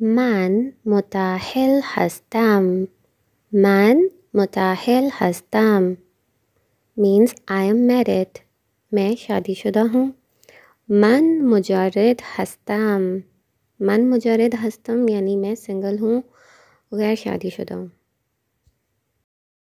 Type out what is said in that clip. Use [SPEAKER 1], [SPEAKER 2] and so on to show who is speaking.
[SPEAKER 1] من متأهل هستم من متأهل هستم means I am married मैं शादीशुदा हूँ मन मुजरद हस्तम मन मुजरद हस्तम यानी मैं सिंगल हूँ गैर शादीशुदा हूँ